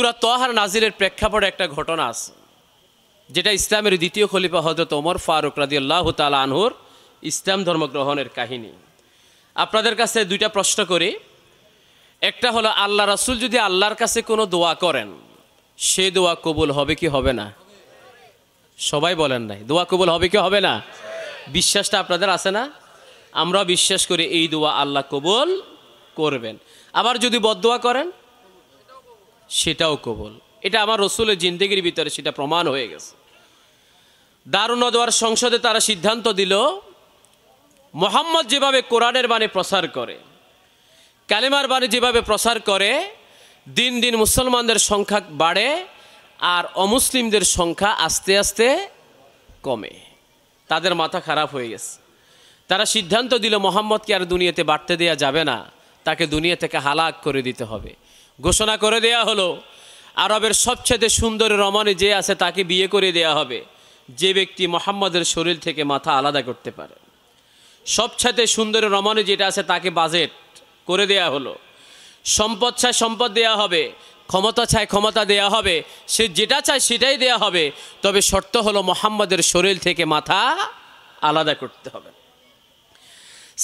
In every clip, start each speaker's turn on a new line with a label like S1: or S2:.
S1: সুরা তোহার নাজিরের প্রেক্ষাপটে একটা ঘটনা আছে যেটা ইসলামের দ্বিতীয় খলিফা হজরত ওমর ফারুক রাজি আল্লাহ তালা আনহুর ইসলাম ধর্মগ্রহণের কাহিনী আপনাদের কাছে দুইটা প্রশ্ন করি একটা হলো আল্লাহ রাসুল যদি আল্লাহর কাছে কোনো দোয়া করেন সে দোয়া কবুল হবে কি হবে না সবাই বলেন নাই দোয়া কবুল হবে কি হবে না বিশ্বাসটা আপনাদের আছে না আমরা বিশ্বাস করি এই দোয়া আল্লাহ কবুল করবেন আবার যদি বদোয়া করেন সেটাও কবল এটা আমার রসুলের জিন্দগির ভিতরে সেটা প্রমাণ হয়ে গেছে দারুণ দোয়ার সংসদে তারা সিদ্ধান্ত দিল মোহাম্মদ যেভাবে কোরআনের বাণী প্রসার করে কালেমার বাণী যেভাবে প্রসার করে দিন দিন মুসলমানদের সংখ্যা বাড়ে আর অমুসলিমদের সংখ্যা আস্তে আস্তে কমে তাদের মাথা খারাপ হয়ে গেছে তারা সিদ্ধান্ত দিল মোহাম্মদকে আর দুনিয়াতে বাড়তে দেয়া যাবে না তাকে দুনিয়া থেকে হালাক করে দিতে হবে ঘোষণা করে দেয়া হলো আরবের সবচেয়ে সুন্দর রমানে যে আছে তাকে বিয়ে করে দেয়া হবে যে ব্যক্তি মোহাম্মদের শরীর থেকে মাথা আলাদা করতে পারে সবচেয়ে সুন্দর রমণী যেটা আছে তাকে বাজেট করে দেয়া হলো সম্পদ চায় সম্পদ দেয়া হবে ক্ষমতা চায় ক্ষমতা দেয়া হবে সে যেটা চায় সেটাই দেয়া হবে তবে শর্ত হলো মোহাম্মদের শরীর থেকে মাথা আলাদা করতে হবে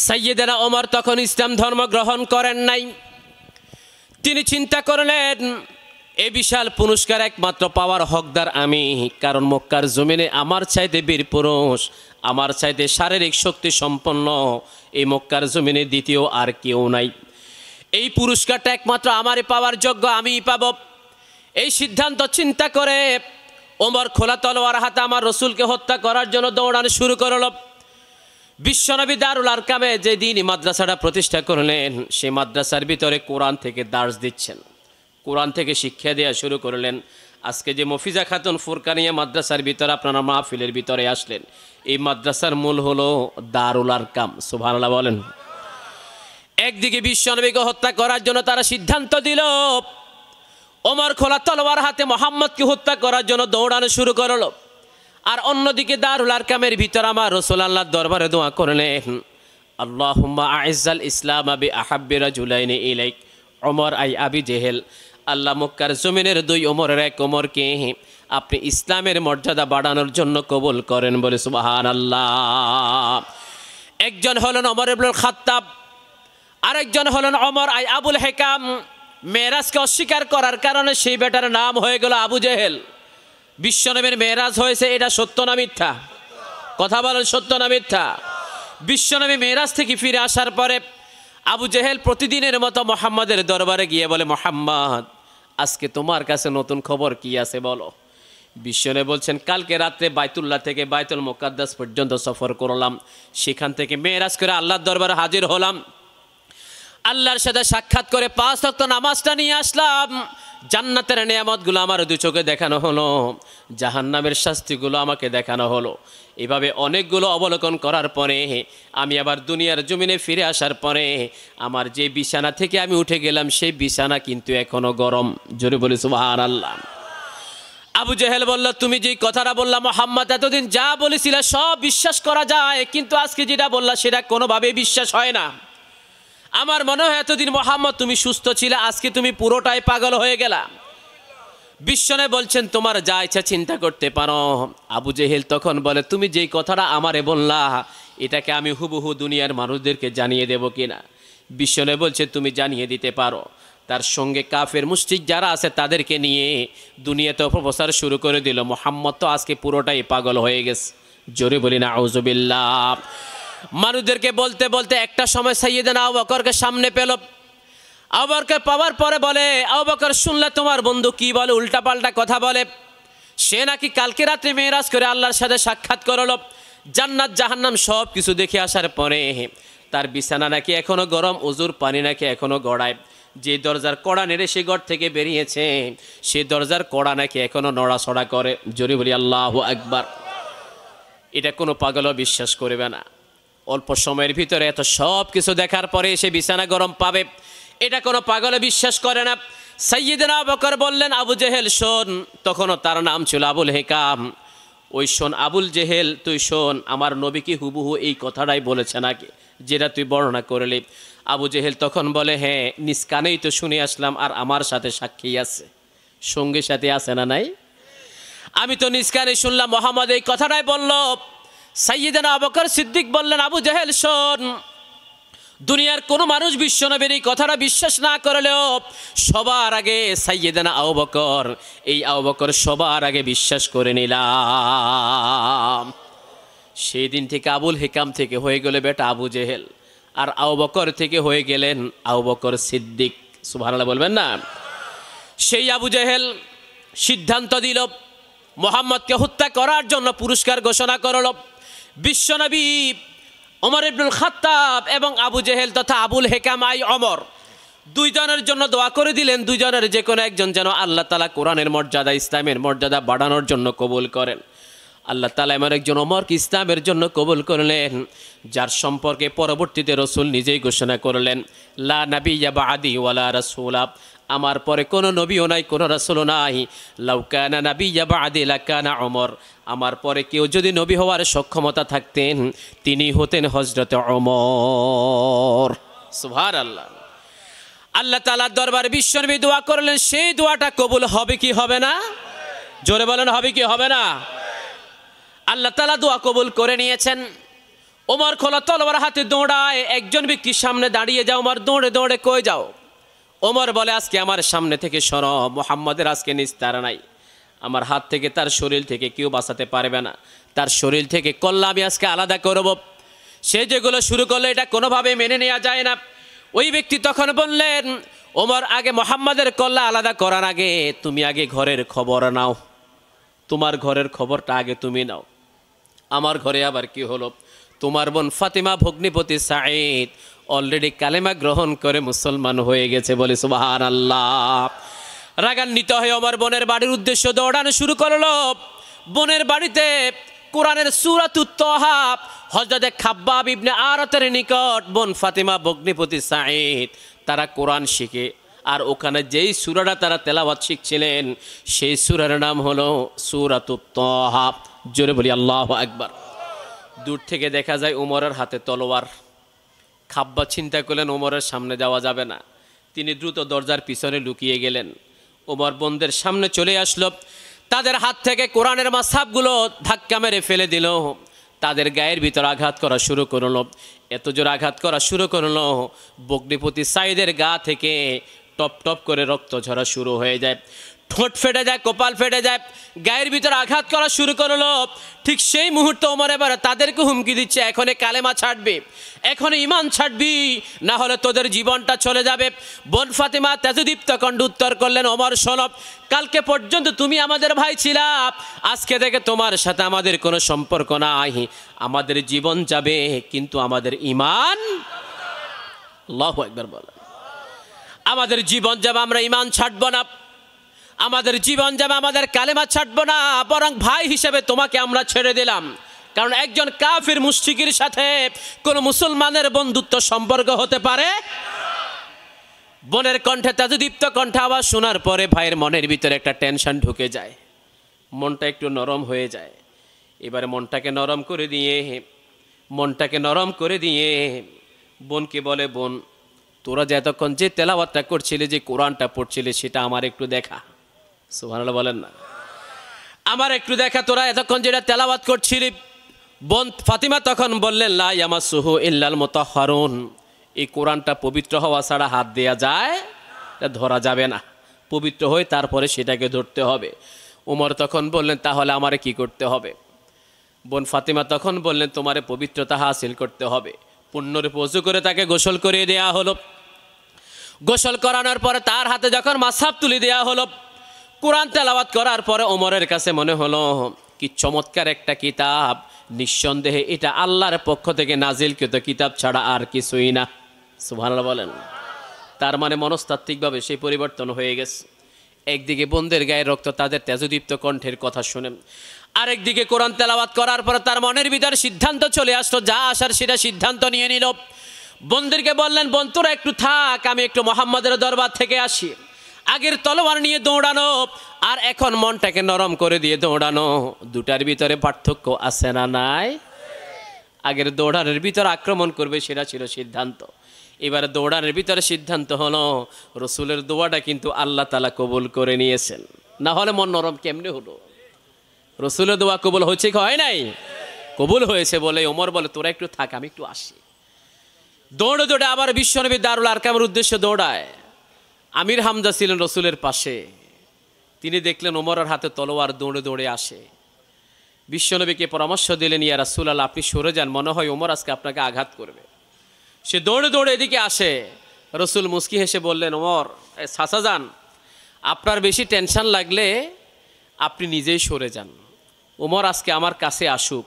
S1: সাইয়েদেরা ওমর তখন ইসলাম ধর্ম গ্রহণ করেন নাই তিনি চিন্তা করলেন এ বিশাল পুরস্কার একমাত্র পাওয়ার হকদার আমি কারণ মক্কার জমিনে আমার চাইতে বীর পুরুষ আমার চাইতে শারীরিক শক্তি সম্পন্ন এই মক্কার জমিনে দ্বিতীয় আর কেউ নাই এই পুরস্কারটা একমাত্র আমারই পাওয়ার যোগ্য আমি পাব এই সিদ্ধান্ত চিন্তা করে ওমর খোলা তলোয়ার হাতে আমার রসুলকে হত্যা করার জন্য দৌড়ানো শুরু করল বিশ্বনবী দারুল আরকামে যেদিন মাদ্রাসাটা প্রতিষ্ঠা করলেন সে মাদ্রাসার ভিতরে কোরআন থেকে দার্স দিচ্ছেন কোরআন থেকে শিক্ষা দেওয়া শুরু করলেন আজকে যে মফিজা খাতুন ফুরকানিয়া মাদ্রাসার ভিতরে আপনারা মাহফিলের ভিতরে আসলেন এই মাদ্রাসার মূল হলো দারুল আরকাম সুভানাল্লাহ বলেন একদিকে বিশ্বনবীকে হত্যা করার জন্য তারা সিদ্ধান্ত দিল ওমর খোলা তলোয়ার হাতে মোহাম্মদকে হত্যা করার জন্য দৌড়ানো শুরু করলো আর অন্যদিকে দারুল কামের ভিতর আমার রসুল আল্লাহ দরবারে দোয়া করলেন আল্লাহ আইজাল ইসলাম আবি আহাব্বিরা জুলাইনে ইলাইক অমর আই আবি জেহেল আল্লাহ মক্কার জমিনের দুই ওমরের এক কে আপনি ইসলামের মর্যাদা বাড়ানোর জন্য কবুল করেন বলে সুবাহান আল্লাহ একজন হলেন অমর ইবনুল খাত্তাব আরেকজন হলেন অমর আই আবুল হেকাম মেয়েরাজকে অস্বীকার করার কারণে সেই বেটার নাম হয়ে গেল আবু জেহেল বিশ্বনবীর মেয়েরাজ হয়েছে এটা সত্য না মিথ্যা কথা বলেন সত্য না মিথ্যা বিশ্বনবী মেয়েরাজ থেকে ফিরে আসার পরে আবু জেহেল প্রতিদিনের মতো মোহাম্মদের দরবারে গিয়ে বলে মোহাম্মদ আজকে তোমার কাছে নতুন খবর কি আছে বলো বিশ্বনে বলছেন কালকে রাত্রে বাইতুল্লাহ থেকে বাইতুল মোকাদ্দাস পর্যন্ত সফর করলাম সেখান থেকে মেয়েরাজ করে আল্লাহর দরবারে হাজির হলাম আল্লাহর সাথে সাক্ষাৎ করে পাঁচ রক্ত নামাজটা নিয়ে আসলাম জান্নাতের নিয়ামতগুলো আমার দু চোখে দেখানো হলো জাহান্নামের শাস্তিগুলো আমাকে দেখানো হলো এভাবে অনেকগুলো অবলোকন করার পরে আমি আবার দুনিয়ার জমিনে ফিরে আসার পরে আমার যে বিছানা থেকে আমি উঠে গেলাম সেই বিছানা কিন্তু এখনও গরম জোরে বলি সুবাহার আল্লাহ আবু জেহেল বলল তুমি যে কথাটা বললাম মোহাম্মদ এতদিন যা বলেছিলে সব বিশ্বাস করা যায় কিন্তু আজকে যেটা বললা সেটা কোনোভাবেই বিশ্বাস হয় না আমার মনে হয় এতদিন মোহাম্মদ তুমি সুস্থ ছিলে আজকে তুমি পুরোটাই পাগল হয়ে গেলা বিশ্বনে বলছেন তোমার যা ইচ্ছা চিন্তা করতে পারো আবু জেহেল তখন বলে তুমি যেই কথাটা আমারে বললা এটাকে আমি হুবহু দুনিয়ার মানুষদেরকে জানিয়ে দেব কিনা বিশ্বনে বলছে তুমি জানিয়ে দিতে পারো তার সঙ্গে কাফের মুসজিদ যারা আছে তাদেরকে নিয়ে দুনিয়াতে অপপ্রচার শুরু করে দিল মোহাম্মদ তো আজকে পুরোটাই পাগল হয়ে গেছে জোরে বলি না আউজবিল্লা মানুষদেরকে বলতে বলতে একটা সময় সাইয়েদান আবু সামনে পেল আবু পাওয়ার পরে বলে আবু শুনলে তোমার বন্ধু কি বলে উল্টাপাল্টা কথা বলে সে নাকি কালকে রাত্রে মেয়েরাজ করে আল্লাহর সাথে সাক্ষাৎ করল জান্নাত জাহান্নাম সব কিছু দেখে আসার পরে তার বিছানা নাকি এখনও গরম উজুর পানি নাকি এখনও গড়ায় যে দরজার কড়া নেড়ে সে গড় থেকে বেরিয়েছে সে দরজার কড়া নাকি এখনও নড়াচড়া করে জরি বলি আল্লাহ একবার এটা কোনো পাগলও বিশ্বাস করবে না অল্প সময়ের ভিতরে এত সব কিছু দেখার পরে সে বিছানা গরম পাবে এটা কোনো পাগলে বিশ্বাস করে না সাইয়েদিনা বকর বললেন আবু জেহেল শোন তখনও তার নাম ছিল আবুল হেকাম ওই শোন আবুল জেহেল তুই শোন আমার নবী কি হুবুহু এই কথাটাই বলেছে নাকি যেটা তুই বর্ণনা করলি আবু জেহেল তখন বলে হ্যাঁ নিষ্কানেই তো শুনে আসলাম আর আমার সাথে সাক্ষী আছে সঙ্গীর সাথে আছে না নাই আমি তো নিষ্কানে শুনলাম মোহাম্মদ এই কথাটাই বলল সাইয়েদানা আবকর সিদ্দিক বললেন আবু জাহেল শোন দুনিয়ার কোনো মানুষ নবীর এই কথাটা বিশ্বাস না করলেও সবার আগে সাইয়েদানা আউ এই আওবকর সবার আগে বিশ্বাস করে নিলাম সেই দিন থেকে আবুল হিকাম থেকে হয়ে গেলে বেটা আবু জেহেল আর আওবকর থেকে হয়ে গেলেন আউ সিদ্দিক সুভানালা বলবেন না সেই আবু জেহেল সিদ্ধান্ত দিল মোহাম্মদকে হত্যা করার জন্য পুরস্কার ঘোষণা করল বিশ্বনবী অমর ইবনুল খাত্তাব এবং আবু জেহেল তথা আবুল হেকামাই অমর দুইজনের জন্য দোয়া করে দিলেন দুইজনের যে কোনো একজন যেন আল্লাহ তালা কোরআনের মর্যাদা ইসলামের মর্যাদা বাড়ানোর জন্য কবুল করেন আল্লাহ তালা এমন একজন অমর ইসলামের জন্য কবুল করলেন যার সম্পর্কে পরবর্তীতে রসুল নিজেই ঘোষণা করলেন লা নাবি ইয়াবা আদি ওয়ালা রসুল আমার পরে কোনো নবীও নাই কোনো রাসুলও নাই লাউকানা নাবি ইয়াবা আদি লাকানা অমর আমার পরে কেউ যদি নবী হওয়ার সক্ষমতা থাকতেন তিনি হতেন হজরত অমর সুভার আল্লাহ আল্লাহ তালার দরবার বিশ্বনবী দোয়া করলেন সেই দোয়াটা কবুল হবে কি হবে না জোরে বলেন হবে কি হবে না আল্লাহ তালা দোয়া কবুল করে নিয়েছেন ওমর খোলা তলবার হাতে দৌড়ায় একজন ব্যক্তির সামনে দাঁড়িয়ে যাও ওমর দৌড়ে দৌড়ে কয়ে যাও ওমর বলে আজকে আমার সামনে থেকে সর মোহাম্মদের আজকে নিস্তার নাই আমার হাত থেকে তার শরীর থেকে কেউ বাঁচাতে পারবে না তার শরীর থেকে কল্লা আমি আজকে আলাদা করব সে যেগুলো শুরু করলে এটা কোনোভাবে মেনে নেওয়া যায় না ওই ব্যক্তি তখন বললেন ওমর আগে মোহাম্মদের কল্লা আলাদা করার আগে তুমি আগে ঘরের খবর নাও তোমার ঘরের খবরটা আগে তুমি নাও আমার ঘরে আবার কি হলো তোমার বোন ফাতিমা ভগ্নিপতি সাঈদ অলরেডি কালেমা গ্রহণ করে মুসলমান হয়ে গেছে বলে সুবাহান আল্লাহ রাগান্বিত হয়ে আমার বোনের বাড়ির উদ্দেশ্য দৌড়ানো শুরু করল বোনের বাড়িতে কোরআনের সুরাতুত্তহাব হজরতে খাব্বাব ইবনে আরতের নিকট বোন ফাতিমা বগ্নিপতি সাঈদ তারা কোরআন শিখে আর ওখানে যেই সুরাটা তারা তেলাবাদ শিখছিলেন সেই সুরার নাম হলো তহাব জোরে বলি আল্লাহ একবার দূর থেকে দেখা যায় উমরের হাতে তলোয়ার খাব্বা চিন্তা করলেন ওমরের সামনে যাওয়া যাবে না তিনি দ্রুত দরজার পিছনে লুকিয়ে গেলেন ওমর বন্ধের সামনে চলে আসলো তাদের হাত থেকে কোরআনের মাসাবগুলো ধাক্কা মেরে ফেলে দিল তাদের গায়ের ভিতর আঘাত করা শুরু করল এত জোর আঘাত করা শুরু করল বগ্নিপতি সাইদের গা থেকে টপ টপ করে রক্ত ঝরা শুরু হয়ে যায় ঠোঁট ফেটে যায় কপাল ফেটে যায় গায়ের ভিতরে আঘাত করা শুরু করলো ঠিক সেই মুহূর্তে ওমর এবার তাদেরকে হুমকি দিচ্ছে এখনই কালেমা ছাড়বে এখনই ইমান ছাড়বি না হলে তোদের জীবনটা চলে যাবে বোন ফাতেমা তেজদীপ্ত কণ্ড উত্তর করলেন অমর সলভ কালকে পর্যন্ত তুমি আমাদের ভাই ছিলা আজকে থেকে তোমার সাথে আমাদের কোনো সম্পর্ক নাই আমাদের জীবন যাবে কিন্তু আমাদের ইমান লহ একবার বল আমাদের জীবন যাবে আমরা ইমান ছাড়বো না আমাদের জীবন জামা আমাদের কালেমা ছাড়বো না বরং ভাই হিসেবে তোমাকে আমরা ছেড়ে দিলাম কারণ একজন কাফির মুস্তিকির সাথে কোনো মুসলমানের বন্ধুত্ব সম্পর্ক হতে পারে বোনের কণ্ঠে তাজুদীপ্ত কণ্ঠে আওয়াজ শোনার পরে ভাইয়ের মনের ভিতরে একটা টেনশন ঢুকে যায় মনটা একটু নরম হয়ে যায় এবারে মনটাকে নরম করে দিয়ে মনটাকে নরম করে দিয়ে বোনকে বলে বোন তোরা যে এতক্ষণ যে তেলাওয়াতটা করছিলে যে কোরআনটা পড়ছিলে সেটা আমার একটু দেখা সুবহানাল্লাহ বলেন না আমার একটু দেখা তোরা এতক্ষণ যেটা তেলাওয়াত করছিলি বোন ফাতিমা তখন বললেন লাই আমার সুহু ইল্লাল মোতাহরুন এই কোরআনটা পবিত্র হওয়া ছাড়া হাত দেয়া যায় ধরা যাবে না পবিত্র হয়ে তারপরে সেটাকে ধরতে হবে উমর তখন বললেন তাহলে আমারে কি করতে হবে বোন ফাতিমা তখন বললেন তোমারে পবিত্রতা হাসিল করতে হবে পুণ্যরে পশু করে তাকে গোসল করিয়ে দেয়া হলো গোসল করানোর পরে তার হাতে যখন মাসাব তুলে দেয়া হলো কোরআন তেলাওয়াত করার পরে ওমরের কাছে মনে হলো কি চমৎকার একটা কিতাব নিঃসন্দেহে এটা আল্লাহর পক্ষ থেকে নাজিলকৃত কিতাব ছাড়া আর কিছুই না সুভান বলেন তার মানে মনস্তাত্ত্বিকভাবে সেই পরিবর্তন হয়ে গেছে একদিকে বন্ধের গায়ের রক্ত তাদের তেজদীপ্ত কণ্ঠের কথা শুনেন আরেকদিকে কোরআন তেলাওয়াত করার পরে তার মনের ভিতরে সিদ্ধান্ত চলে আসলো যা আসার সেটা সিদ্ধান্ত নিয়ে নিল বন্ধুরকে বললেন বন্ধুরা একটু থাক আমি একটু মোহাম্মদের দরবার থেকে আসি আগের তলোয়ার নিয়ে দৌড়ানো আর এখন মনটাকে নরম করে দিয়ে দৌড়ানো দুটার ভিতরে পার্থক্য আছে না নাই আগের দৌড়ানোর ভিতরে আক্রমণ করবে সেটা ছিল সিদ্ধান্ত এবার দৌড়ানোর ভিতরে সিদ্ধান্ত হলো রসুলের দোয়াটা কিন্তু আল্লাহ তালা কবুল করে নিয়েছেন না হলে মন নরম কেমনে হলো রসুলের দোয়া কবুল হচ্ছে কি হয় নাই কবুল হয়েছে বলে ওমর বলে তোরা একটু থাক আমি একটু আসি দৌড়ে দৌড়ে আবার বিশ্বনবী দারুল কামের উদ্দেশ্যে দৌড়ায় আমির হামজা ছিলেন রসুলের পাশে তিনি দেখলেন ওমরের হাতে তলোয়ার দৌড়ে দৌড়ে আসে বিশ্বনবীকে পরামর্শ দিলেন ইয়া রাসুল আল্লাহ আপনি সরে যান মনে হয় ওমর আজকে আপনাকে আঘাত করবে সে দৌড়ে দৌড়ে এদিকে আসে রসুল মুস্কি হেসে বললেন ওমর সাসা যান আপনার বেশি টেনশন লাগলে আপনি নিজেই সরে যান ওমর আজকে আমার কাছে আসুক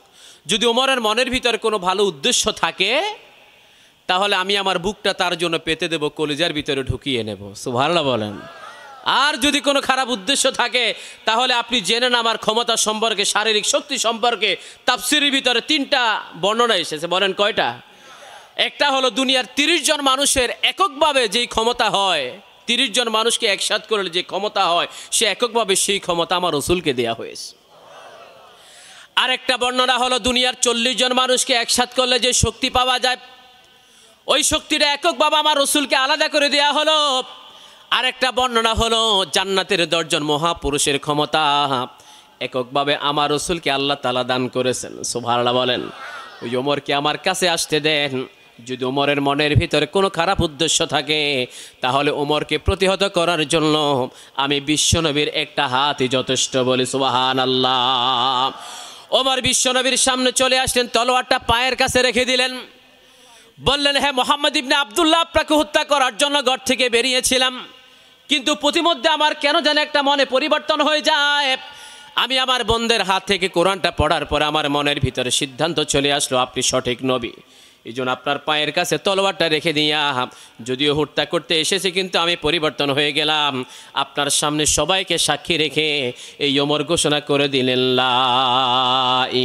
S1: যদি ওমরের মনের ভিতর কোনো ভালো উদ্দেশ্য থাকে তাহলে আমি আমার বুকটা তার জন্য পেতে দেব কলিজার ভিতরে ঢুকিয়ে নেব সুভাল্লা বলেন আর যদি কোনো খারাপ উদ্দেশ্য থাকে তাহলে আপনি জেনে না আমার ক্ষমতা সম্পর্কে শারীরিক শক্তি সম্পর্কে তাপসিরির ভিতরে তিনটা বর্ণনা এসেছে বলেন কয়টা একটা হলো দুনিয়ার তিরিশ জন মানুষের এককভাবে যেই ক্ষমতা হয় তিরিশ জন মানুষকে একসাথ করলে যে ক্ষমতা হয় সে এককভাবে সেই ক্ষমতা আমার রসুলকে দেয়া হয়েছে আরেকটা বর্ণনা হলো দুনিয়ার চল্লিশ জন মানুষকে একসাথ করলে যে শক্তি পাওয়া যায় ওই শক্তিটা একক বাবা আমার রসুলকে আলাদা করে দেয়া হলো আরেকটা বর্ণনা হলো জান্নাতের দশজন মহাপুরুষের ক্ষমতা এককভাবে আমার রসুলকে আল্লাহ তালা দান করেছেন সুভারলা বলেন ওই ওমরকে আমার কাছে আসতে দেন যদি ওমরের মনের ভিতরে কোনো খারাপ উদ্দেশ্য থাকে তাহলে ওমরকে প্রতিহত করার জন্য আমি বিশ্বনবীর একটা হাতই যথেষ্ট বলি সুবাহান আল্লাহ ওমর বিশ্বনবীর সামনে চলে আসলেন তলোয়ারটা পায়ের কাছে রেখে দিলেন বললেন হ্যাঁ মোহাম্মদ ইবনে আবদুল্লাহ আপনাকে হত্যা করার জন্য ঘর থেকে বেরিয়েছিলাম কিন্তু প্রতিমধ্যে আমার কেন যেন একটা মনে পরিবর্তন হয়ে যায় আমি আমার বন্ধের হাত থেকে কোরআনটা পড়ার পর আমার মনের ভিতরে সিদ্ধান্ত চলে আসলো আপনি সঠিক নবী এই জন্য আপনার পায়ের কাছে তলোয়ারটা রেখে দিয়া যদিও হত্যা করতে এসেছে কিন্তু আমি পরিবর্তন হয়ে গেলাম আপনার সামনে সবাইকে সাক্ষী রেখে এই অমর ঘোষণা করে দিলেন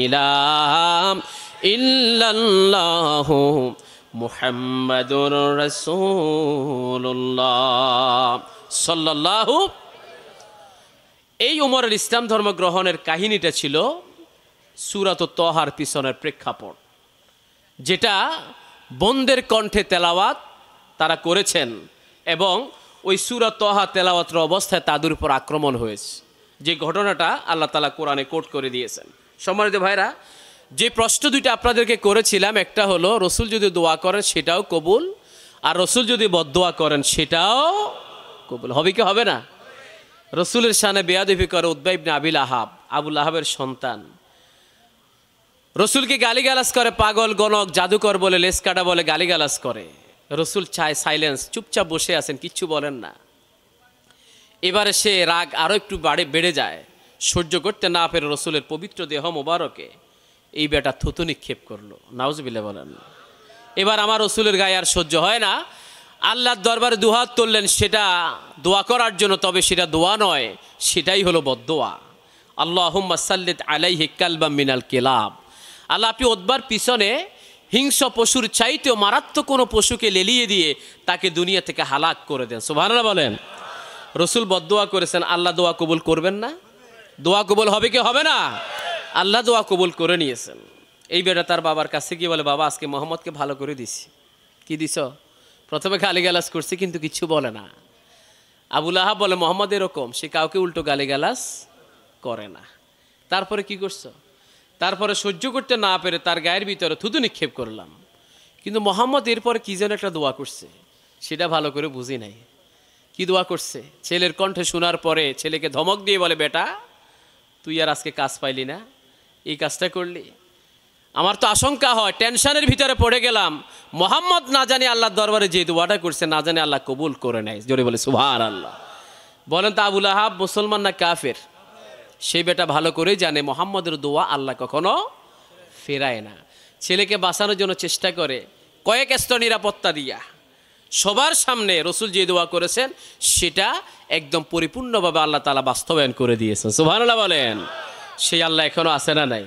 S1: ইলাম ইল্লাল্লাহু মুহাম্মাদুর রাসূলুল্লাহ সাল্লাল্লাহু এই উমরের ইসলাম ধর্ম গ্রহণের কাহিনীটা ছিল সুরাত তহার পিছনের প্রেক্ষাপট যেটা বন্দের কণ্ঠে তেলাওয়াত তারা করেছেন এবং ওই সুরাত তহা তেলাওয়াতের অবস্থায় তাদের উপর আক্রমণ হয়েছে যে ঘটনাটা আল্লাহ তালা কোরআনে কোট করে দিয়েছেন সম্মানিত ভাইরা যে প্রশ্ন দুইটা আপনাদেরকে করেছিলাম একটা হলো রসুল যদি দোয়া করেন সেটাও কবুল আর রসুল যদি বদোয়া করেন সেটাও কবুল হবে কি হবে না রসুলের সানে বেয়াদবি করে উদ্বাইবনে আবিল আহাব আবুল আহাবের সন্তান রসুলকে গালিগালাস করে পাগল গণক জাদুকর বলে লেস কাটা বলে গালিগালাস করে রসুল চায় সাইলেন্স চুপচাপ বসে আছেন কিচ্ছু বলেন না এবারে সে রাগ আরও একটু বাড়ে বেড়ে যায় সহ্য করতে না পেরে রসুলের পবিত্র দেহ মোবারকে এই বেটা থুতু নিক্ষেপ করলো নাউজ বিলে বলেন এবার আমার রসুলের গায়ে আর সহ্য হয় না আল্লাহর দরবারে দুহাত তুললেন সেটা দোয়া করার জন্য তবে সেটা দোয়া নয় সেটাই হলো বদোয়া আল্লাহ সাল্লিত আলাই হিকাল বা মিনাল কেলাব আল্লাহ আপনি ওদবার পিছনে হিংস্র পশুর চাইতেও মারাত্মক কোনো পশুকে লেলিয়ে দিয়ে তাকে দুনিয়া থেকে হালাক করে দেন সুভানারা বলেন রসুল বদোয়া করেছেন আল্লাহ দোয়া কবুল করবেন না দোয়া কবুল হবে কি হবে না আল্লাহ দোয়া কবুল করে নিয়েছেন এই বেটা তার বাবার কাছে গিয়ে বলে বাবা আজকে মোহাম্মদকে ভালো করে দিছি কি দিছ প্রথমে গালাস করছি কিন্তু কিছু বলে না আবুল আহাব বলে মোহাম্মদ এরকম সে কাউকে উল্টো গালাস করে না তারপরে কি করছো তারপরে সহ্য করতে না পেরে তার গায়ের ভিতরে থুতু নিক্ষেপ করলাম কিন্তু মোহাম্মদ এরপরে কী যেন একটা দোয়া করছে সেটা ভালো করে বুঝি নাই কি দোয়া করছে ছেলের কণ্ঠে শোনার পরে ছেলেকে ধমক দিয়ে বলে বেটা তুই আর আজকে কাজ পাইলি না এই কাজটা করলি আমার তো আশঙ্কা হয় টেনশনের ভিতরে পড়ে গেলাম মোহাম্মদ না জানি আল্লাহ দরবারে যে দোয়াটা করছে না জানি আল্লাহ কবুল করে নেয় জোরে বলে সুহার আল্লাহ বলেন তা আবুল আহাব মুসলমান না কাফের সেই বেটা ভালো করে জানে মোহাম্মদের দোয়া আল্লাহ কখনো ফেরায় না ছেলেকে বাঁচানোর জন্য চেষ্টা করে কয়েক স্তর নিরাপত্তা দিয়া সবার সামনে রসুল যে দোয়া করেছেন সেটা একদম পরিপূর্ণভাবে আল্লাহ তালা বাস্তবায়ন করে দিয়েছেন সুভান বলেন সেই আল্লাহ এখনও আসে না নাই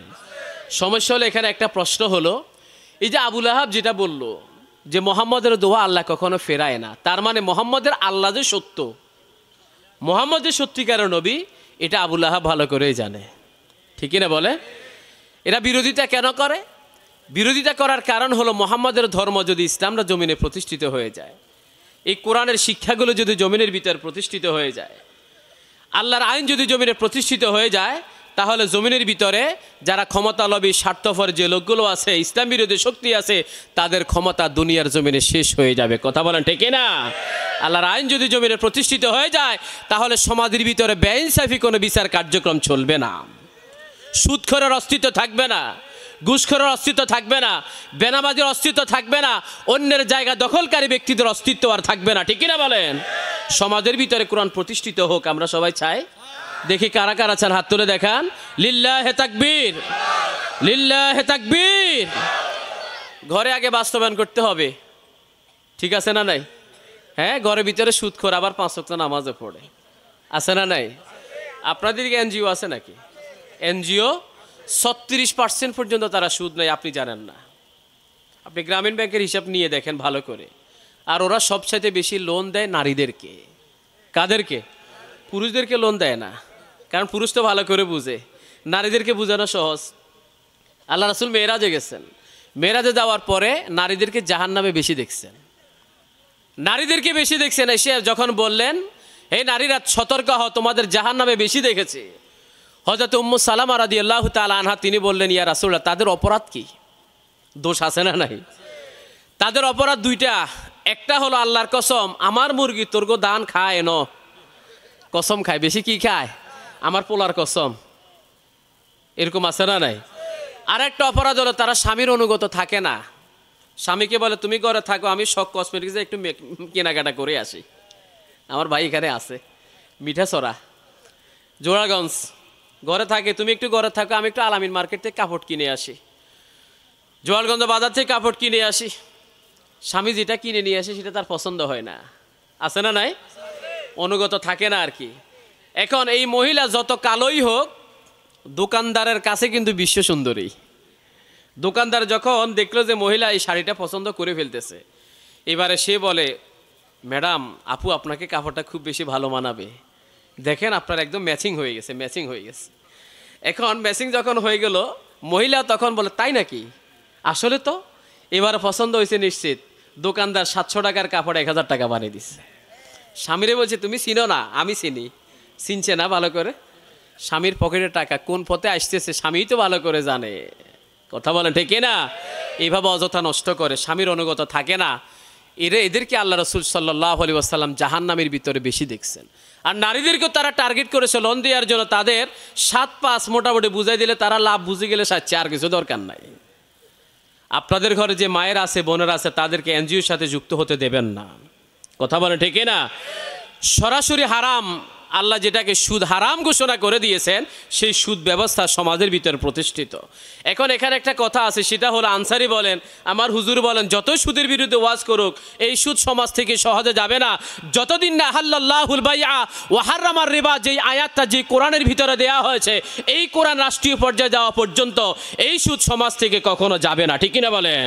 S1: সমস্যা হলো এখানে একটা প্রশ্ন হলো এই যে আবুল আহাব যেটা বলল যে মোহাম্মদের দোয়া আল্লাহ কখনো ফেরায় না তার মানে মোহাম্মদের আল্লাহ যে সত্য মোহাম্মদ যে সত্যিকার নবী এটা আবুল আহাব ভালো করেই জানে ঠিকই না বলে এরা বিরোধিতা কেন করে বিরোধিতা করার কারণ হলো মোহাম্মদের ধর্ম যদি ইসলামরা জমিনে প্রতিষ্ঠিত হয়ে যায় এই কোরআনের শিক্ষাগুলো যদি জমিনের ভিতর প্রতিষ্ঠিত হয়ে যায় আল্লাহর আইন যদি জমিনে প্রতিষ্ঠিত হয়ে যায় তাহলে জমিনের ভিতরে যারা ক্ষমতালবী স্বার্থপর যে লোকগুলো আছে ইসলাম বিরোধী শক্তি আছে তাদের ক্ষমতা দুনিয়ার জমিনে শেষ হয়ে যাবে কথা বলেন ঠিক না আল্লাহর আইন যদি জমিনে প্রতিষ্ঠিত হয়ে যায় তাহলে সমাজের ভিতরে বেইনসাফি কোনো বিচার কার্যক্রম চলবে না সুৎখরের অস্তিত্ব থাকবে না ঘুষখরের অস্তিত্ব থাকবে না বেনামাজির অস্তিত্ব থাকবে না অন্যের জায়গা দখলকারী ব্যক্তিদের অস্তিত্ব আর থাকবে না ঠিক না বলেন সমাজের ভিতরে কোরআন প্রতিষ্ঠিত হোক আমরা সবাই চাই দেখি কারা কারা চান হাত তুলে দেখান লিল্লা হে তাকবীর লিল্লা হে তাকবীর ঘরে আগে বাস্তবায়ন করতে হবে ঠিক আছে না নাই হ্যাঁ ঘরের ভিতরে খোর আবার পাঁচ সপ্তাহ নামাজে পড়ে আছে না নাই আপনাদের দিকে এনজিও আছে নাকি এনজিও ছত্রিশ পার্সেন্ট পর্যন্ত তারা সুদ নেয় আপনি জানেন না আপনি গ্রামীণ ব্যাংকের হিসাব নিয়ে দেখেন ভালো করে আর ওরা সবচাইতে বেশি লোন দেয় নারীদেরকে কাদেরকে পুরুষদেরকে লোন দেয় না কারণ পুরুষ তো ভালো করে বুঝে নারীদেরকে বোঝানো সহজ আল্লাহ রাসুল মেয়েরাজে গেছেন মেয়েরাজে যাওয়ার পরে নারীদেরকে জাহান নামে বেশি দেখছেন নারীদেরকে বেশি দেখছেন এসে যখন বললেন এই নারীরা সতর্ক হ তোমাদের জাহান নামে বেশি দেখেছে হজরত উম্মু সালাম আরাদি আল্লাহ তালা আনহা তিনি বললেন ইয়া রাসুল্লাহ তাদের অপরাধ কি দোষ আছে না নাই তাদের অপরাধ দুইটা একটা হলো আল্লাহর কসম আমার মুরগি তোর দান খায় ন কসম খায় বেশি কি খায় আমার পোলার কসম এরকম আছে না নাই আরেকটা অপরাধ হলো তারা স্বামীর অনুগত থাকে না স্বামীকে বলে তুমি ঘরে থাকো আমি শখ কসমেটিক্সে একটু কেনাকাটা করে আসি আমার ভাই এখানে আছে মিঠাসরা জোড়াগঞ্জ ঘরে থাকে তুমি একটু ঘরে থাকো আমি একটু আলামিন মার্কেট থেকে কাপড় কিনে আসি জোয়ালগঞ্জ বাজার থেকে কাপড় কিনে আসি স্বামী যেটা কিনে নিয়ে আসে সেটা তার পছন্দ হয় না আছে না নাই অনুগত থাকে না আর কি এখন এই মহিলা যত কালোই হোক দোকানদারের কাছে কিন্তু বিশ্ব সুন্দরী দোকানদার যখন দেখলো যে মহিলা এই শাড়িটা পছন্দ করে ফেলতেছে এবারে সে বলে ম্যাডাম আপু আপনাকে কাপড়টা খুব বেশি ভালো মানাবে দেখেন আপনার একদম ম্যাচিং হয়ে গেছে ম্যাচিং হয়ে গেছে এখন ম্যাচিং যখন হয়ে গেল মহিলা তখন বলে তাই নাকি আসলে তো এবার পছন্দ হয়েছে নিশ্চিত দোকানদার সাতশো টাকার কাপড় এক হাজার টাকা বানিয়ে দিচ্ছে স্বামীরে বলছে তুমি চিনো না আমি চিনি চিনছে না ভালো করে স্বামীর পকেটে টাকা কোন পথে আসতেছে স্বামী তো ভালো করে জানে কথা বলেন ঠিক না এইভাবে অযথা নষ্ট করে স্বামীর অনুগত থাকে না এরা এদেরকে আল্লাহ রসুল সাল্লাহ আলী জাহান নামের ভিতরে বেশি দেখছেন আর নারীদেরকেও তারা টার্গেট করেছে লোন দেওয়ার জন্য তাদের সাত পাঁচ মোটামুটি বুঝাই দিলে তারা লাভ বুঝে গেলে সাচ্ছে আর কিছু দরকার নাই আপনাদের ঘরে যে মায়ের আছে বোনের আছে তাদেরকে এনজিওর সাথে যুক্ত হতে দেবেন না কথা বলে ঠিকই না সরাসরি হারাম আল্লাহ যেটাকে সুদ হারাম ঘোষণা করে দিয়েছেন সেই সুদ ব্যবস্থা সমাজের ভিতরে প্রতিষ্ঠিত এখন এখানে একটা কথা আছে সেটা হলো আনসারি বলেন আমার হুজুর বলেন যত সুদের বিরুদ্ধে ওয়াজ করুক এই সুদ সমাজ থেকে সহজে যাবে না যতদিন না হাল্লাহুল বাইয়া ওয়াহারামার রেবা যেই আয়াতটা যে কোরআনের ভিতরে দেয়া হয়েছে এই কোরআন রাষ্ট্রীয় পর্যায়ে যাওয়া পর্যন্ত এই সুদ সমাজ থেকে কখনো যাবে না ঠিক না বলেন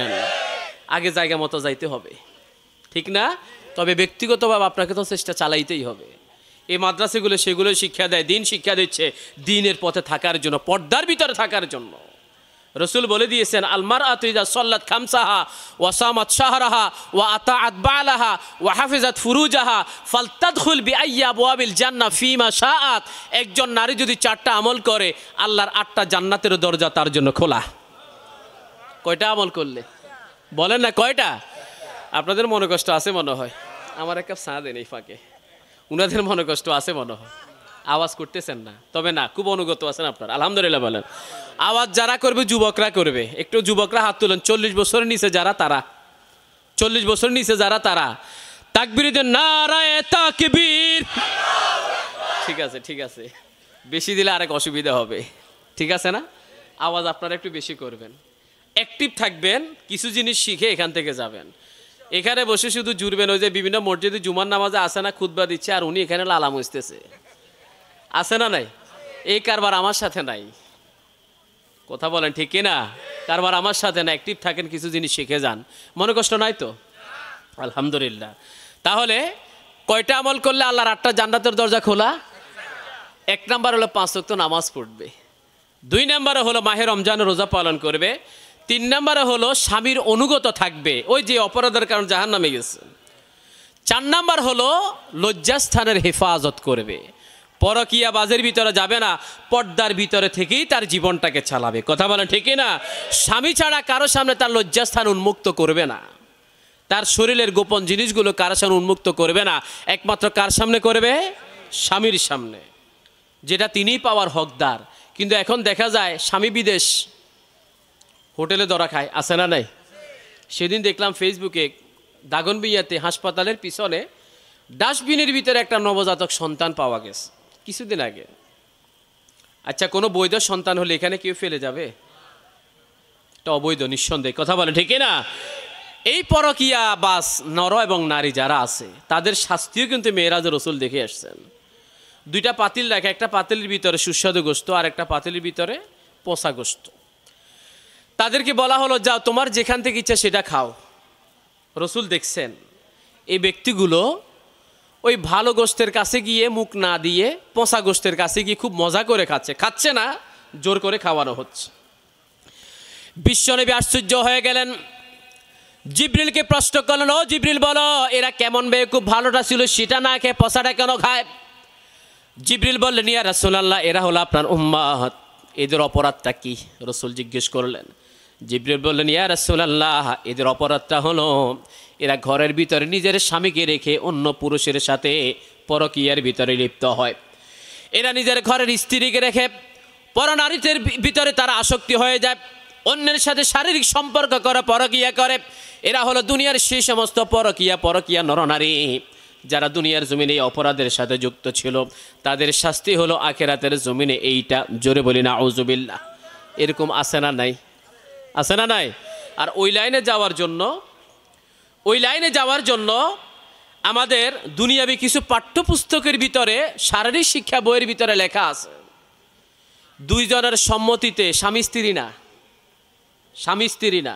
S1: আগে জায়গা মতো যাইতে হবে ঠিক না তবে ব্যক্তিগতভাবে আপনাকে তো চেষ্টা চালাইতেই হবে এই মাদ্রাসাগুলো সেগুলো শিক্ষা দেয় দিন শিক্ষা দিচ্ছে দিনের পথে থাকার জন্য পর্দার ভিতরে থাকার জন্য রসুল বলে দিয়েছেন আলমার আতুইজা সল্লাত খামসাহা ওয়াসামাত শাহরাহা ওয়া আতা আতবালাহা ওয়া হাফিজাত ফুরুজাহা ফালতাদ ফালতাদখুল আইয়া বোয়াবিল জান্না ফিমা শাআত একজন নারী যদি চারটা আমল করে আল্লাহর আটটা জান্নাতের দরজা তার জন্য খোলা কয়টা আমল করলে বলেন না কয়টা আপনাদের মনে কষ্ট আছে মনে হয় আমার এক কাপ চা দেন এই ফাঁকে উনাদের মনে কষ্ট আছে মনে হয় আওয়াজ করতেছেন না তবে না খুব অনুগত আছেন আপনার আলহামদুলিল্লাহ বলেন আওয়াজ যারা করবে যুবকরা করবে একটু যুবকরা হাত তুলেন চল্লিশ বছরের নিচে যারা তারা চল্লিশ বছরের নিচে যারা তারা তাকবির নারায় ঠিক আছে ঠিক আছে বেশি দিলে আরেক অসুবিধা হবে ঠিক আছে না আওয়াজ আপনারা একটু বেশি করবেন অ্যাক্টিভ থাকবেন কিছু জিনিস শিখে এখান থেকে যাবেন এখানে বসে শুধু জুড়বেন ওই যে বিভিন্ন মসজিদে জুমার নামাজে আসে না খুদবা দিচ্ছে আর উনি এখানে লালা মুছতেছে আছে না নাই এই কারবার আমার সাথে নাই কথা বলেন ঠিক কিনা কারবার আমার সাথে না অ্যাক্টিভ থাকেন কিছু জিনিস শিখে যান মনে কষ্ট নাই তো আলহামদুলিল্লাহ তাহলে কয়টা আমল করলে আল্লাহর আটটা জান্নাতের দরজা খোলা এক নাম্বার হলো পাঁচ ওয়াক্ত নামাজ পড়বে দুই নাম্বার হলো মাহে রমজান রোজা পালন করবে তিন নম্বরে হলো স্বামীর অনুগত থাকবে ওই যে অপরাধের কারণ জাহান নামে গেছে চার নাম্বার হলো লজ্জাস্থানের হেফাজত করবে পরকিয়া বাজের ভিতরে যাবে না পর্দার ভিতরে থেকেই তার জীবনটাকে চালাবে কথা বলেন ঠিকই না স্বামী ছাড়া কারো সামনে তার লজ্জাস্থান উন্মুক্ত করবে না তার শরীরের গোপন জিনিসগুলো কারো সামনে উন্মুক্ত করবে না একমাত্র কার সামনে করবে স্বামীর সামনে যেটা তিনি পাওয়ার হকদার কিন্তু এখন দেখা যায় স্বামী বিদেশ হোটেলে ধরা খায় আছে না নাই সেদিন দেখলাম ফেসবুকে দাগনবিয়াতে হাসপাতালের পিছনে ডাস্টবিনের ভিতরে একটা নবজাতক সন্তান পাওয়া গেছে কিছুদিন আগে আচ্ছা কোনো বৈধ সন্তান হলে এখানে কেউ ফেলে যাবে এটা অবৈধ নিঃসন্দেহ কথা বলে ঠিক না এই পরকিয়া বাস নর এবং নারী যারা আছে তাদের শাস্তিও কিন্তু মেয়েরাজ রসুল দেখে আসছেন দুইটা পাতিল রাখে একটা পাতিলের ভিতরে সুস্বাদু গোস্ত আর একটা পাতিলের ভিতরে পোষা গোস্ত তাদেরকে বলা হলো যাও তোমার যেখান থেকে ইচ্ছা সেটা খাও রসুল দেখছেন এই ব্যক্তিগুলো ওই ভালো গোষ্ঠের কাছে গিয়ে মুখ না দিয়ে পচা গোষ্ঠের কাছে গিয়ে খুব মজা করে খাচ্ছে খাচ্ছে না জোর করে খাওয়ানো হচ্ছে বিশ্বনবী আশ্চর্য হয়ে গেলেন জিব্রিলকে প্রশ্ন করলেন ও জিব্রিল বলো এরা কেমন বেয়ে খুব ভালোটা ছিল সেটা না খেয়ে পচাটা কেন খায় জিব্রিল বললেন ইয়া রাসুলাল্লাহ এরা হলো আপনার উম্মাহত এদের অপরাধটা কি রসুল জিজ্ঞেস করলেন জিব্রিল বললেন ইয়া রাসুলাল্লাহ এদের অপরাধটা হলো এরা ঘরের ভিতরে নিজের স্বামীকে রেখে অন্য পুরুষের সাথে পরকীয়ার ভিতরে লিপ্ত হয় এরা নিজের ঘরের স্ত্রীকে রেখে পরনারীদের ভিতরে তারা আসক্তি হয়ে যায় অন্যের সাথে শারীরিক সম্পর্ক করে পরকিয়া করে এরা হলো দুনিয়ার সেই সমস্ত পরকিয়া পরকিয়া নরনারী যারা দুনিয়ার জমিনে এই অপরাধের সাথে যুক্ত ছিল তাদের শাস্তি হলো আখেরাতের জমিনে এইটা জোরে বলি না আউজুবিল্লা এরকম আছে না নাই আছে না নাই আর ওই লাইনে যাওয়ার জন্য ওই লাইনে যাওয়ার জন্য আমাদের দুনিয়াবি কিছু পাঠ্যপুস্তকের ভিতরে শারীরিক শিক্ষা বইয়ের ভিতরে লেখা আছে দুইজনের সম্মতিতে স্বামী স্ত্রী না স্বামী স্ত্রী না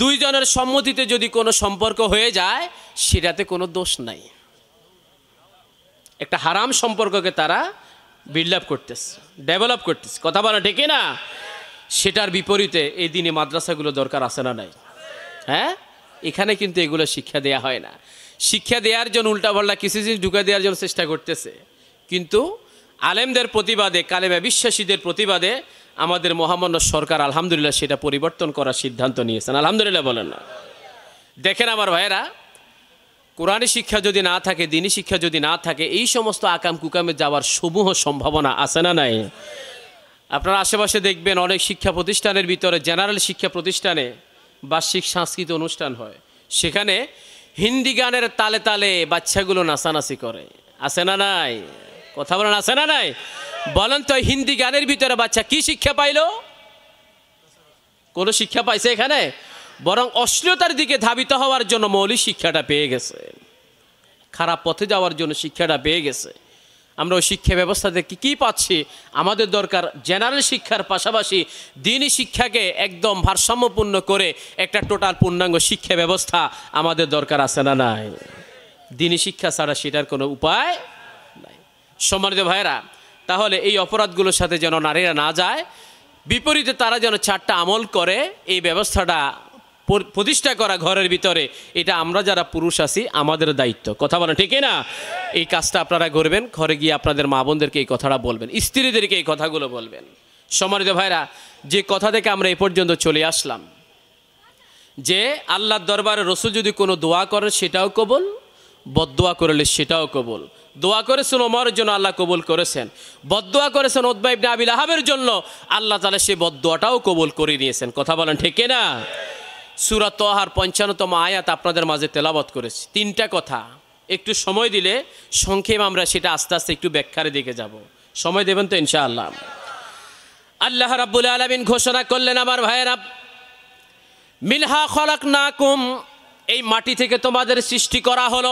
S1: দুইজনের সম্মতিতে যদি কোনো সম্পর্ক হয়ে যায় সেটাতে কোনো দোষ নাই একটা হারাম সম্পর্ককে তারা বিল্ড আপ করতেছে ডেভেলপ করতেছে কথা বলা ঠিকই না সেটার বিপরীতে এই দিনে মাদ্রাসাগুলো দরকার আছে না নাই হ্যাঁ এখানে কিন্তু এগুলো শিক্ষা দেয়া হয় না শিক্ষা দেওয়ার জন্য উল্টাপাল্টা কিছু জিনিস ঢুকে দেওয়ার জন্য চেষ্টা করতেছে কিন্তু আলেমদের প্রতিবাদে কালেমা বিশ্বাসীদের প্রতিবাদে আমাদের মহামান্য সরকার আলহামদুলিল্লাহ সেটা পরিবর্তন করার সিদ্ধান্ত নিয়েছেন আলহামদুলিল্লাহ বলেন না দেখেন আমার ভাইয়েরা কোরআনী শিক্ষা যদি না থাকে দিনী শিক্ষা যদি না থাকে এই সমস্ত আকাম কুকামে যাওয়ার সমূহ সম্ভাবনা আছে না নাই আপনার আশেপাশে দেখবেন অনেক শিক্ষা প্রতিষ্ঠানের ভিতরে জেনারেল শিক্ষা প্রতিষ্ঠানে বার্ষিক সাংস্কৃতিক অনুষ্ঠান হয় সেখানে হিন্দি গানের তালে তালে বাচ্চাগুলো নাচানাচি করে আছে না নাই কথা বলেন আছে না নাই বলেন তো হিন্দি গানের ভিতরে বাচ্চা কি শিক্ষা পাইল কোনো শিক্ষা পাইছে এখানে বরং অশ্লীলতার দিকে ধাবিত হওয়ার জন্য মৌলিক শিক্ষাটা পেয়ে গেছে খারাপ পথে যাওয়ার জন্য শিক্ষাটা পেয়ে গেছে আমরা ওই শিক্ষা ব্যবস্থা থেকে কী পাচ্ছি আমাদের দরকার জেনারেল শিক্ষার পাশাপাশি দিনই শিক্ষাকে একদম ভারসাম্যপূর্ণ করে একটা টোটাল পূর্ণাঙ্গ শিক্ষা ব্যবস্থা আমাদের দরকার আছে না নাই দিনই শিক্ষা ছাড়া সেটার কোনো উপায় নাই সম্মানিত ভাইয়েরা তাহলে এই অপরাধগুলোর সাথে যেন নারীরা না যায় বিপরীতে তারা যেন চারটা আমল করে এই ব্যবস্থাটা প্রতিষ্ঠা করা ঘরের ভিতরে এটা আমরা যারা পুরুষ আছি আমাদের দায়িত্ব কথা বলেন ঠিক না এই কাজটা আপনারা করবেন ঘরে গিয়ে আপনাদের মা বোনদেরকে এই কথাটা বলবেন স্ত্রীদেরকে এই কথাগুলো বলবেন সম্মানিত ভাইরা যে কথা থেকে আমরা এ পর্যন্ত চলে আসলাম যে আল্লাহর দরবারে রসুল যদি কোনো দোয়া করেন সেটাও কবল বদোয়া করলে সেটাও কবল দোয়া করেছেন ওমরের জন্য আল্লাহ কবুল করেছেন বদোয়া করেছেন ওদবা ইবনে আবিল আহাবের জন্য আল্লাহ তালা সেই বদোয়াটাও কবুল করে নিয়েছেন কথা বলেন ঠিক না সুরা তোহার পঞ্চান্নতম আয়াত আপনাদের মাঝে তেলাবত করেছি তিনটা কথা একটু সময় দিলে সংক্ষেপ আমরা সেটা আস্তে আস্তে একটু ব্যাখ্যারে দিকে যাব সময় দেবেন তো ইনশাআল্লাহ আল্লাহ রাবুল আলমিন ঘোষণা করলেন আমার ভাইয়েরা মিনহা খলাক না কুম এই মাটি থেকে তোমাদের সৃষ্টি করা হলো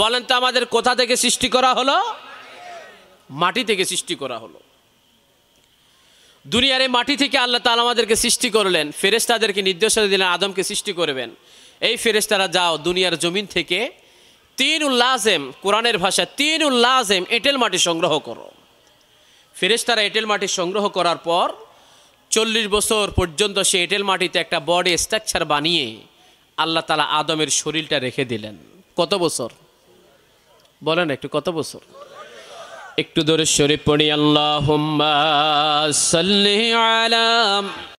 S1: বলেন তো আমাদের কোথা থেকে সৃষ্টি করা হলো মাটি থেকে সৃষ্টি করা হলো দুনিয়ার এই মাটি থেকে আল্লাহ তালা আমাদেরকে সৃষ্টি করলেন ফেরেস্তাদেরকে নির্দেশনা দিলেন আদমকে সৃষ্টি করবেন এই ফেরেস্তারা যাও দুনিয়ার জমিন থেকে তিন উল্লাজেম কোরআনের ভাষা তিন উল্লাজেম এঁটেল মাটি সংগ্রহ করো ফেরেস্তারা এঁটেল মাটি সংগ্রহ করার পর চল্লিশ বছর পর্যন্ত সে এঁটেল মাটিতে একটা বডি স্ট্রাকচার বানিয়ে আল্লাহ তালা আদমের শরীরটা রেখে দিলেন কত বছর বলেন একটু কত বছর একটু দূরে সরে পড়ি আল্লাহ সাল্লি আলাম